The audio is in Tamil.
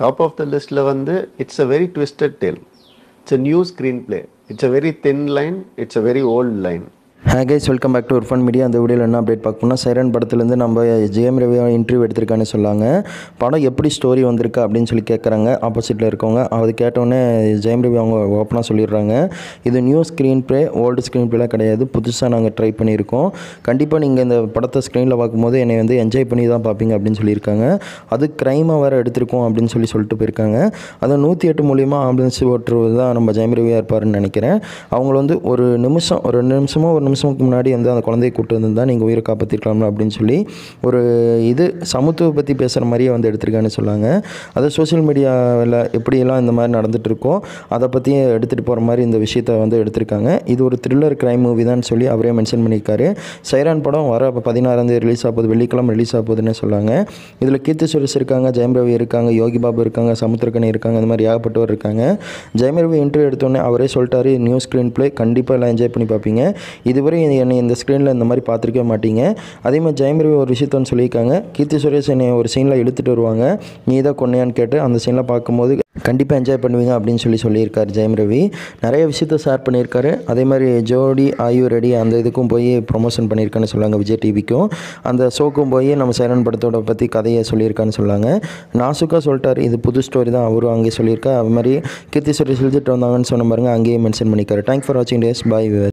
டாப் ஆஃப் த லிஸ்ட்டில் வந்து it's a very twisted tale it's a new screen play it's a very thin line it's a very old line hey guys welcome back to Fun Media அந்த வீடியோவில் என்ன அப்டேட் பார்க்கணும்னா சைரன் படத்துலேருந்து நம்ம ஜெயம் ரவி இன்டர்வியூ எடுத்திருக்கான்னு சொன்னாங்க படம் எப்படி ஸ்டோரி வந்திருக்கு அப்படின்னு சொல்லி கேட்குறாங்க ஆப்போசிட்டில் இருக்கவங்க அது கேட்டோடனே ஜெயம் ரவி அவங்க ஓப்பனாக சொல்லிடுறாங்க இது new screen play old screen ப்ளேலாம் கிடையாது புதுசாக நாங்கள் ட்ரை பண்ணியிருக்கோம் கண்டிப்பாக நீங்கள் இந்த படத்தை ஸ்க்ரீனில் பார்க்கும்போது என்னை வந்து என்ஜாய் பண்ணி தான் பார்ப்பீங்க அப்படின்னு சொல்லியிருக்காங்க அது க்ரைமாக வேறு எடுத்திருக்கோம் அப்படின்னு சொல்லி சொல்லிட்டு போயிருக்காங்க அது நூற்றி எட்டு மூலியமாக ஆம்புலன்ஸ் ஓட்டுறது தான் நம்ம ஜெயம் ரவியாக இருப்பாருன்னு நினைக்கிறேன் அவங்கள வந்து ஒரு நிமிஷம் ஒரு ரெண்டு நிமிஷமோ ஒரு நிமிஷமுக்கு முன்னாடி வந்து அந்த குழந்தையை கூட்டு வந்திருந்தா நீங்கள் உயிரை காப்பாற்றிருக்கலாம்ல அப்படின்னு சொல்லி ஒரு இது சமத்துவ பற்றி பேசுகிற மாதிரியே வந்து எடுத்திருக்கான்னு சொன்னாங்க அது சோசியல் மீடியாவில் எப்படியெல்லாம் இந்த மாதிரி இருக்கோ அதை பற்றியும் எடுத்துகிட்டு போகிற மாதிரி இந்த விஷயத்தை வந்து எடுத்திருக்காங்க இது ஒரு த்ரில்லர் க்ரைம் மூவி தான் சொல்லி அவரே மென்ஷன் பண்ணியிருக்காரு சைரான் படம் வர பதினாறாம் பதினாறாந்தேதி ரிலீஸ் ஆகுது வெள்ளிக்கிழமை ரிலீஸ் ஆகுதுன்னு சொன்னாங்க இதில் கீர்த்தி சுரேஷ் இருக்காங்க ஜெயம் ரவி இருக்காங்க யோகி பாபு இருக்காங்க சமுத்திரக்கணி இருக்காங்க இந்த மாதிரி ஏகப்பட்டவர் இருக்காங்க ஜெயம் ரவி இன்டர்வியூ எடுத்தோடனே அவரே சொல்லிட்டாரு நியூ ஸ்க்ரீன் ப்ளே கண்டிப்பாக எல்லாம் என்ஜாய் பண்ணி பார்ப்பீங்க இது இதுவரை என்னை இந்த ஸ்க்ரீனில் இந்த மாதிரி பார்த்துருக்கவே மாட்டீங்க அதே மாதிரி ரவி ஒரு விஷயத்த சொல்லியிருக்காங்க கீர்த்தி சுரேஷ் என்னை ஒரு சீனில் இழுத்துட்டு வருவாங்க நீ தான் கொன்னையான்னு கேட்டு அந்த சீனில் பார்க்கும்போது கண்டிப்பாக என்ஜாய் பண்ணுவீங்க அப்படின்னு சொல்லி சொல்லியிருக்காரு ஜெயம் ரவி நிறைய விஷயத்த ஷேர் பண்ணியிருக்காரு அதே மாதிரி ஜோடி ஆயு ரெடி அந்த இதுக்கும் போய் ப்ரொமோஷன் பண்ணியிருக்கான்னு சொல்லுவாங்க விஜய் டிவிக்கும் அந்த ஷோக்கும் போய் நம்ம சைரன் படத்தோட பற்றி கதையை சொல்லியிருக்கான்னு சொன்னாங்க நாசுக்காக சொல்லிட்டார் இது புது ஸ்டோரி தான் அவரும் அங்கேயே சொல்லியிருக்கா அது மாதிரி கீர்த்தி சுரேஷ் எழுதிட்டு வந்தாங்கன்னு சொன்ன பாருங்க அங்கேயே மென்ஷன் பண்ணிக்கிறார் தேங்க் ஃபார் வாட்சிங் டேஸ் பாய்